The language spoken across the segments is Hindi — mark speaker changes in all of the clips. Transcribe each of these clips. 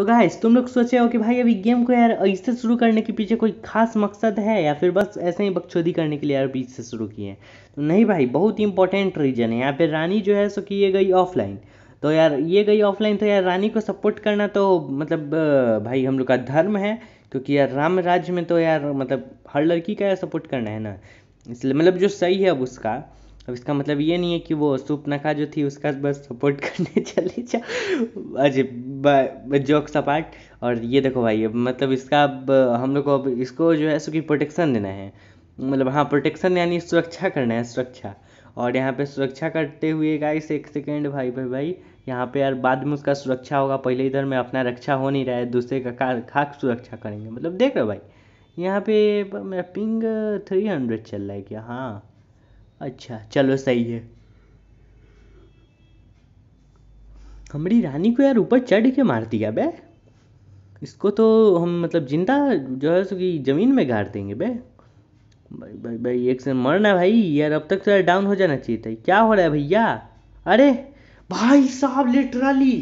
Speaker 1: तो गाइस तुम लोग सोचे हो कि भाई अभी गेम को यार इससे शुरू करने के पीछे कोई खास मकसद है या फिर बस ऐसे ही बकचोदी करने के लिए यार बीच से शुरू किए हैं तो नहीं भाई बहुत ही इंपॉर्टेंट रीजन है यहाँ पे रानी जो है सो किए ये गई ऑफलाइन तो यार ये गई ऑफलाइन तो यार रानी को सपोर्ट करना तो मतलब भाई हम लोग का धर्म है क्योंकि यार राम राज्य में तो यार मतलब हर लड़की का यार सपोर्ट करना है ना इसलिए मतलब जो सही है अब उसका अब इसका मतलब ये नहीं है कि वो सूप नखा जो थी उसका बस सपोर्ट करने चली जा अजय जोक सपाट और ये देखो भाई अब मतलब इसका अब हम लोग को अब इसको जो है सो कि प्रोटेक्शन देना है मतलब हाँ प्रोटेक्शन यानी सुरक्षा करना है सुरक्षा और यहाँ पे सुरक्षा करते हुए गाइस एक सेकेंड भाई भाई भाई यहाँ पे यार बाद में उसका सुरक्षा होगा पहले इधर में अपना रक्षा हो नहीं रहा है दूसरे का खा खाक सुरक्षा करेंगे मतलब देख रहे हो भाई यहाँ पे मेरा पिंग थ्री हंड्रेड चल रहा है क्या हाँ अच्छा चलो सही है हमारी रानी को यार ऊपर चढ़ के मार दिया बे इसको तो हम मतलब जिंदा जो है सो कि ज़मीन में गाड़ देंगे बे भाई भाई भाई एक से मरना भाई यार अब तक तो यार डाउन हो जाना चाहिए था क्या हो रहा है भैया अरे भाई साहब लिटरली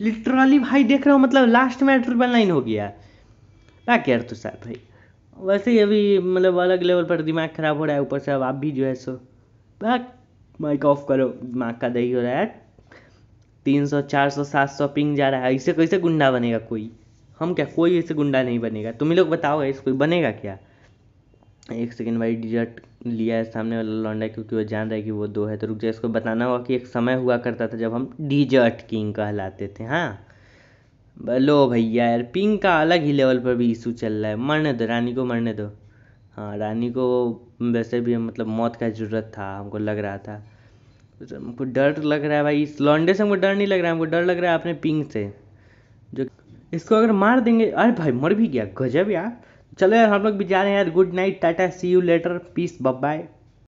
Speaker 1: लिटरली भाई देख रहे हो मतलब लास्ट में ट्रिपल नाइन हो गया क्या कह रहे तो साहब भाई वैसे ही अभी मतलब अलग लेवल पर दिमाग खराब हो रहा है ऊपर से अब आप भी जो है सो बैक माइक ऑफ करो माँ का दही हो रहा है तीन सौ चार सौ सात सौ पिंग जा रहा है ऐसे कैसे गुंडा बनेगा कोई हम क्या कोई ऐसे गुंडा नहीं बनेगा तुम लोग बताओ ऐसे कोई बनेगा क्या एक सेकेंड भाई डिजर्ट लिया है सामने वाला लौंडा क्योंकि वो जान रहा है कि वो दो है तो रुक जाए इसको बताना होगा कि एक समय हुआ करता था जब हम डिजर्ट किंग कहलाते थे हाँ लो भैया यार पिंग का अलग ही लेवल पर भी इशू चल रहा है मरने दो रानी को मरने दो हाँ रानी को वैसे भी मतलब मौत का ज़रूरत था हमको लग रहा था तो हमको डर लग रहा है भाई इस लौंडे से हमको डर नहीं लग रहा है हमको डर लग रहा है अपने पिंग से जो इसको अगर मार देंगे अरे भाई मर भी गया गजब यार चलो यार हम लोग भी जा रहे हैं यार good night tata see you later peace bye